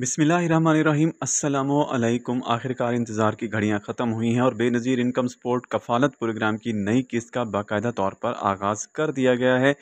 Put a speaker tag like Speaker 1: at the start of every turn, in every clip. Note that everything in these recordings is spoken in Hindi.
Speaker 1: बिसमीम् अल्लाम आखिरकार इंतज़ार की घड़ियां ख़त्म हुई हैं और Benazir income support Kafalat program की नई किस्त का बाकायदा तौर पर आगाज़ कर दिया गया है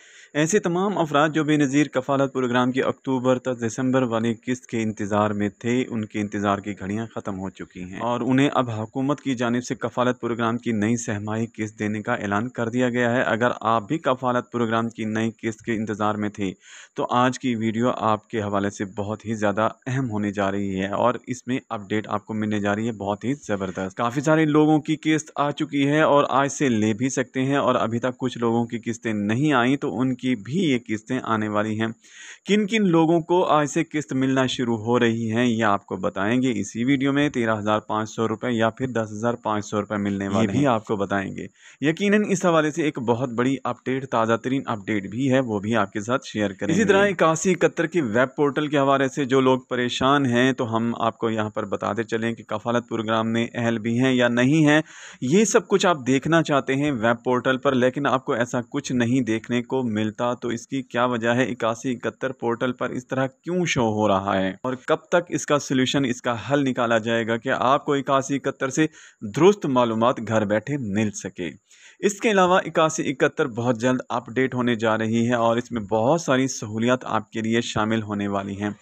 Speaker 1: ऐसे तमाम अफराद जो बेनज़ीर कफालत प्रोग्राम की अक्टूबर तक दिसंबर वाली किस्त के इंतज़ार में थे उनके इंतज़ार की घड़ियाँ ख़त्म हो चुकी हैं और उन्हें अब हुकूमत की जानब से कफालत प्रोग्राम की नई सहमाही किस्त देने का ऐलान कर दिया गया है अगर आप भी कफालत प्रोग्राम की नई किस्त के इंतज़ार में थे तो आज की वीडियो आपके हवाले से बहुत ही ज़्यादा अहम होने जा रही है और इसमें अपडेट आपको मिलने जा रही है बहुत ही ज़बरदस्त काफ़ी सारे लोगों की किस्त आ चुकी है और आज से ले भी सकते हैं और अभी तक कुछ लोगों की किस्तें नहीं आई तो उनकी भी ये किस्तें आने वाली हैं किन किन लोगों को आज से किस्त मिलना शुरू हो रही है ये आपको बताएंगे इसी वीडियो में तेरह हज़ार सौ या फिर दस हज़ार सौ मिलने वाले भी आपको बताएंगे यकीन इस हवाले से एक बहुत बड़ी अपडेट ताज़ा तरीन अपडेट भी है वो भी आपके साथ शेयर करें इसी तरह इक्यासी इकहत्तर की वेब पोर्टल के हवाले से जो लोग परेशान परेशान हैं तो हम आपको यहाँ पर बताते चलें कि कफालत प्रोग्राम में अहल भी हैं या नहीं हैं ये सब कुछ आप देखना चाहते हैं वेब पोर्टल पर लेकिन आपको ऐसा कुछ नहीं देखने को मिलता तो इसकी क्या वजह है इक्यासी इकहत्तर पोर्टल पर इस तरह क्यों शो हो रहा है और कब तक इसका सोल्यूशन इसका हल निकाला जाएगा कि आपको इक्यासी इकहत्तर से दुरुस्त मालूम घर बैठे मिल सके इसके अलावा इक्यासी इकहत्तर बहुत जल्द अपडेट होने जा रही है और इसमें बहुत सारी सहूलियात आपके लिए शामिल होने वाली हैं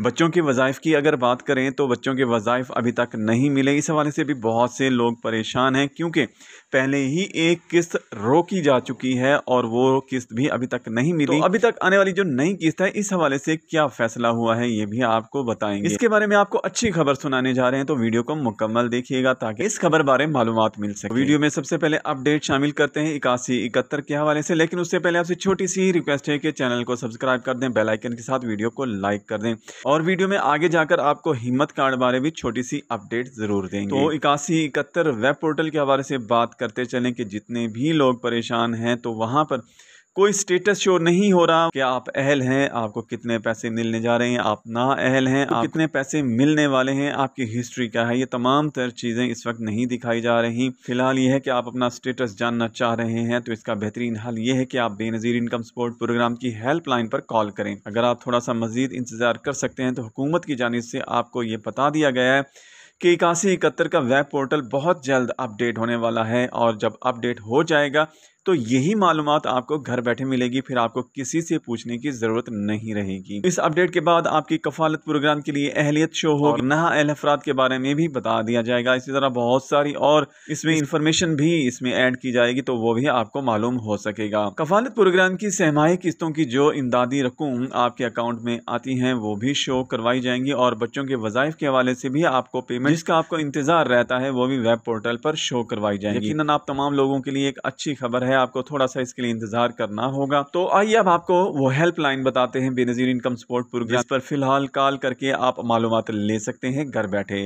Speaker 1: बच्चों के वज़ाइफ़ की अगर बात करें तो बच्चों के वज़ाइफ़ अभी तक नहीं मिले इस हवाले से भी बहुत से लोग परेशान हैं क्योंकि पहले ही एक किस्त रोकी जा चुकी है और वो किस्त भी अभी तक नहीं मिली तो अभी तक आने वाली जो नई किस्त है इस हवाले से क्या फ़ैसला हुआ है ये भी आपको बताएंगे इसके बारे में आपको अच्छी खबर सुनाने जा रहे हैं तो वीडियो को मुकम्मल देखिएगा ताकि इस खबर बारे में मालूम मिल सके वीडियो में सबसे पहले अपडेट शामिल करते हैं इक्यासी इकहत्तर के हवाले से लेकिन उससे पहले आपसे छोटी सी रिक्वेस्ट है कि चैनल को सब्सक्राइब कर दें बेलाइकन के साथ वीडियो को लाइक कर दें और वीडियो में आगे जाकर आपको हिम्मत कार्ड बारे भी छोटी सी अपडेट जरूर देंगे तो इक्यासी इकहत्तर वेब पोर्टल के हवाले से बात करते चलें कि जितने भी लोग परेशान हैं तो वहाँ पर कोई स्टेटस शो नहीं हो रहा क्या आप अहल हैं आपको कितने पैसे मिलने जा रहे हैं आप ना अहल हैं तो आप कितने पैसे मिलने वाले हैं आपकी हिस्ट्री क्या है ये तमाम तर चीज़ें इस वक्त नहीं दिखाई जा रही फिलहाल ये है कि आप अपना स्टेटस जानना चाह रहे हैं तो इसका बेहतरीन हल ये है कि आप बेनज़ीर इनकम सपोर्ट प्रोग्राम की हेल्पलाइन पर कॉल करें अगर आप थोड़ा सा मजीद इंतज़ार कर सकते हैं तो हुकूमत की जानब से आपको ये बता दिया गया है कि इक्यासी इकहत्तर का वेब पोर्टल बहुत जल्द अपडेट होने वाला है और जब अपडेट हो जाएगा तो यही मालूम आपको घर बैठे मिलेगी फिर आपको किसी से पूछने की जरूरत नहीं रहेगी इस अपडेट के बाद आपकी कफालत प्रोग्राम के लिए अहलियत शो होगी नहा अहल अफराद के बारे में भी बता दिया जाएगा इसी तरह बहुत सारी और इसमें इंफॉर्मेशन भी इसमें ऐड की जाएगी तो वो भी आपको मालूम हो सकेगा कफालत प्रोग्राम की सहमाही किस्तों की जो इमदादी रकूम आपके अकाउंट में आती है वो भी शो करवाई जाएंगी और बच्चों के वजायफ के हवाले से भी आपको पेमेंट जिसका आपको इंतजार रहता है वो भी वेब पोर्टल पर शो करवाई जाएगी आप तमाम लोगों के लिए एक अच्छी खबर है आपको थोड़ा सा इसके लिए इंतजार करना होगा तो आइए अब आपको वो हेल्पलाइन बताते हैं बेनजीर इनकम सपोर्ट प्रोग्राम पर फिलहाल कॉल करके आप मालूम ले सकते हैं घर बैठे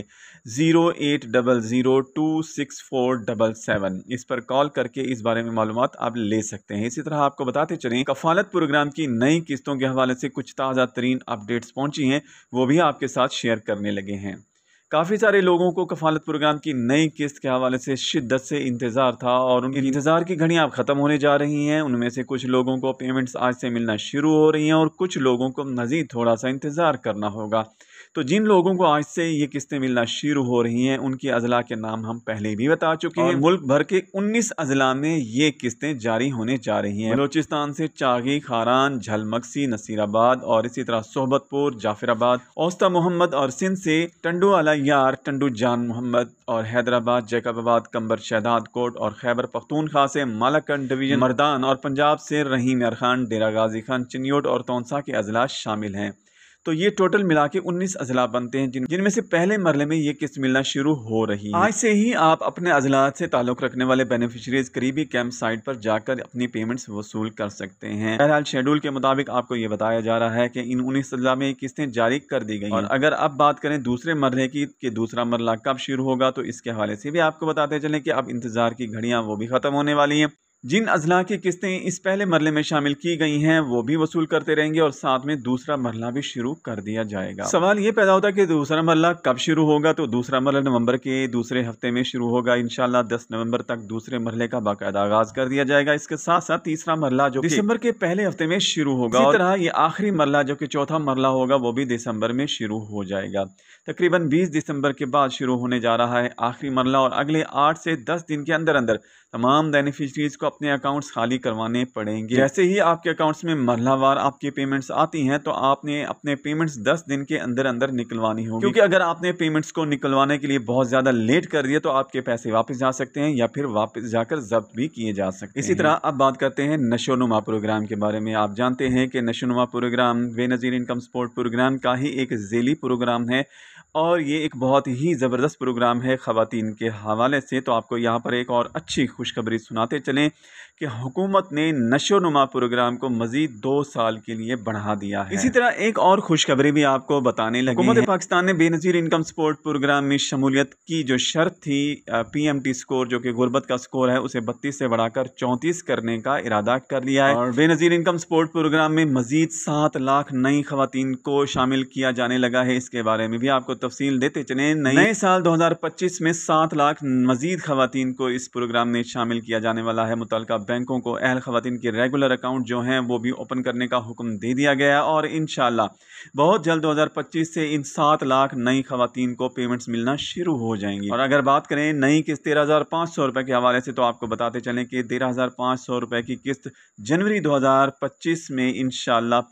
Speaker 1: zero eight double zero two six four double seven इस पर कॉल करके इस बारे में मालूम आप ले सकते हैं इसी तरह आपको बताते चले कफालत प्रोग्राम की नई किस्तों के हवाले से कुछ ताज़ा तरीन अपडेट्स पहुंची हैं वो भी आपके साथ शेयर करने लगे हैं काफ़ी सारे लोगों को कफालत प्रोग्राम की नई किस्त के हवाले से शिद्दत से इंतज़ार था और उनकी इंतज़ार की घड़ियाँ अब ख़त्म होने जा रही हैं उनमें से कुछ लोगों को पेमेंट्स आज से मिलना शुरू हो रही हैं और कुछ लोगों को मज़ीद थोड़ा सा इंतज़ार करना होगा तो जिन लोगों को आज से ये किस्तें मिलना शुरू हो रही हैं उनके अजला के नाम हम पहले भी बता चुके हैं मुल्क भर के उन्नीस अजला में ये किस्तें जारी होने जा रही हैं बलोचिस्तान से चागी खारान झलमक्सी नसीराबाद और इसी तरह सोहबतपुर जाफिराबाद औस्ता मोहम्मद और सिंध से टंडू अला यार टंडू जान मोहम्मद और हैदराबाद जैकबाबाद कंबर शहदाद कोट और खैबर पख्तूनखा से मालाकंड डिवीजन मरदान और पंजाब से रहीम अर खान डेरा गाजी खान चिन्योट और तोनसा के अजला शामिल हैं तो ये टोटल मिला के उन्नीस अजला बनते हैं जिन जिनमें से पहले मरले में ये किस्त मिलना शुरू हो रही है आज से ही आप अपने अजलात से ताल्लुक रखने वाले बेनिफिशरीज करीबी कैंप साइट पर जाकर अपनी पेमेंट्स वसूल कर सकते हैं बहरहाल शेड्यूल के मुताबिक आपको ये बताया जा रहा है कि इन उन्नीस अजला में किस्तें जारी कर दी गई और अगर अब बात करें दूसरे मरले की कि दूसरा मरला कब शुरू होगा तो इसके हवाले से भी आपको बताते चले कि अब इंतजार की घड़ियां वो भी खत्म होने वाली हैं जिन अजला की किस्तें इस पहले मरले में शामिल की गई हैं वो भी वसूल करते रहेंगे और साथ में दूसरा मरला भी शुरू कर दिया जाएगा सवाल ये पैदा होता है कि दूसरा मरला कब शुरू होगा तो दूसरा मरला नवंबर के दूसरे हफ्ते में शुरू होगा इनशाला दस नवंबर तक दूसरे मरले का बाकायदा आगाज कर दिया जाएगा इसके साथ साथ तीसरा मरला जो दिसंबर के पहले हफ्ते में शुरू होगा इसी तरह ये आखिरी मरला जो कि चौथा मरला होगा वो भी दिसंबर में शुरू हो जाएगा तकरीबन बीस दिसंबर के बाद शुरू होने जा रहा है आखिरी मरला और अगले आठ से दस दिन के अंदर अंदर तमाम बेनिफिशरीज को अपने अकाउंट्स खाली करवाने पड़ेंगे जैसे ही आपके अकाउंट्स में मरलावार आपकी पेमेंट्स आती हैं तो आपने अपने पेमेंट्स 10 दिन के अंदर अंदर निकलवानी होगी क्योंकि अगर आपने पेमेंट्स को निकलवाने के लिए बहुत ज़्यादा लेट कर दिया तो आपके पैसे वापस जा सकते हैं या फिर वापस जाकर जब्त भी किए जा सकते इसी तरह अब बात करते हैं नशो प्रोग्राम के बारे में आप जानते हैं कि नशो program Benazir income support program का ही एक जेली प्रोग्राम है और ये एक बहुत ही ज़बरदस्त प्रोग्राम है ख़वान के हवाले से तो आपको यहाँ पर एक और अच्छी खुशखबरी सुनाते चलें कि हुकूमत ने नशो नुमा प्रोग्राम को मजीद दो साल के लिए बढ़ा दिया है इसी तरह एक और खुशखबरी भी आपको बताने लगी हुकूमत पाकिस्तान ने बेनज़ीर इनकम सपोर्ट प्रोग्राम में शमूलियत की जो शर्त थी पी एम टी स्कोर जो कि गुर्बत का स्कोर है उसे बत्तीस से बढ़ाकर चौंतीस करने का इरादा कर लिया है और बेनज़ीर इनकम सपोर्ट प्रोग्राम में मजीद सात लाख नई खातन को शामिल किया जाने लगा है इसके बारे में भी आपको तफसील देते चले नए साल दो हजार पच्चीस में सात लाख मजीद खातन को इस प्रोग्राम में शामिल किया जाने वाला है मुतल बैंकों को अहल ख़वान के रेगुलर अकाउंट जो हैं वो भी ओपन करने का हुक्म दे दिया गया है और इन बहुत जल्द 2025 से इन सात लाख नई खातन को पेमेंट्स मिलना शुरू हो जाएंगी और अगर बात करें नई किस्त तेरह हज़ार पाँच सौ रुपये के हवाले से तो आपको बताते चलें कि तेरह हज़ार पाँच सौ रुपये की किस्त जनवरी दो हज़ार पच्चीस में इन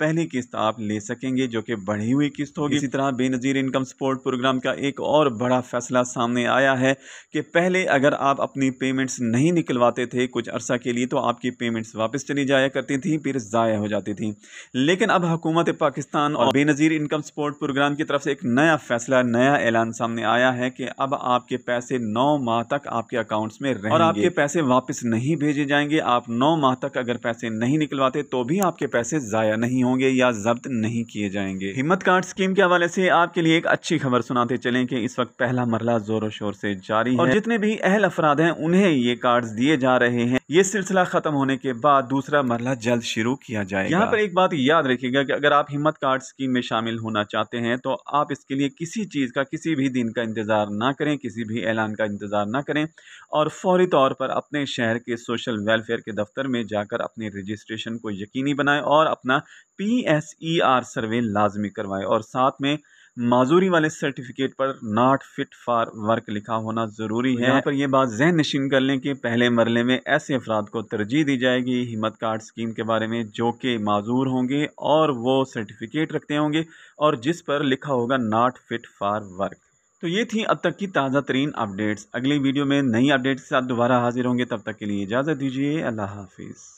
Speaker 1: पहली किस्त आप ले सकेंगे जो कि बढ़ी हुई किस्त होगी इसी तरह बेनज़ीर इनकम सपोर्ट प्रोग्राम का एक और बड़ा फैसला सामने आया है कि पहले अगर आप अपनी पेमेंट्स नहीं निकलवाते थे कुछ अरसा के लिए तो आपकी पेमेंट्स वापस चली जाया करती थी फिर ज़ाया हो जाती थी लेकिन अब हुकूमत पाकिस्तान और बेनज़ीर इनकम सपोर्ट प्रोग्राम की तरफ से एक नया फैसला नया ऐलान सामने आया है कि अब आपके पैसे नौ माह तक आपके अकाउंट्स में रहेंगे और आपके पैसे वापस नहीं भेजे जाएंगे आप नौ माह तक अगर पैसे नहीं निकलवाते तो भी आपके पैसे ज़ाया नहीं होंगे या जब्त नहीं किए जाएंगे हिम्मत कार्ड स्कीम के हवाले से आपके लिए एक अच्छी खबर सुनाते चलें कि इस वक्त पहला मरला जोरों शोर से जारी है और जितने भी अहल अफराद हैं उन्हें ये कार्ड दिए जा रहे हैं ये सिलसिला सिलसिला खत्म होने के बाद दूसरा मरला जल्द शुरू किया जाएगा यहाँ पर एक बात याद रखिएगा कि अगर आप हिम्मत कार्ड स्कीम में शामिल होना चाहते हैं तो आप इसके लिए किसी चीज़ का किसी भी दिन का इंतज़ार ना करें किसी भी ऐलान का इंतज़ार ना करें और फौरी तौर पर अपने शहर के सोशल वेलफेयर के दफ्तर में जाकर अपने रजिस्ट्रेशन को यकीनी बनाएं और अपना P S E R survey लाजमी करवाएं और साथ में माजूरी वाले सर्टिफिकेट पर नॉट फिट फॉर वर्क लिखा होना ज़रूरी तो है यहाँ पर यह बात जहन नशीन कर लें कि पहले मरले में ऐसे अफराद को तरजीह दी जाएगी हिम्मत कार्ड स्कीम के बारे में जो कि माजूर होंगे और वो सर्टिफिकेट रखते होंगे और जिस पर लिखा होगा नॉट फिट फॉर वर्क तो ये थी अब तक की ताज़ा तरीन अपडेट्स अगली वीडियो में नई अपडेट्स के साथ दोबारा हाजिर होंगे तब तक के लिए इजाज़त दीजिए अल्लाह हाफिज़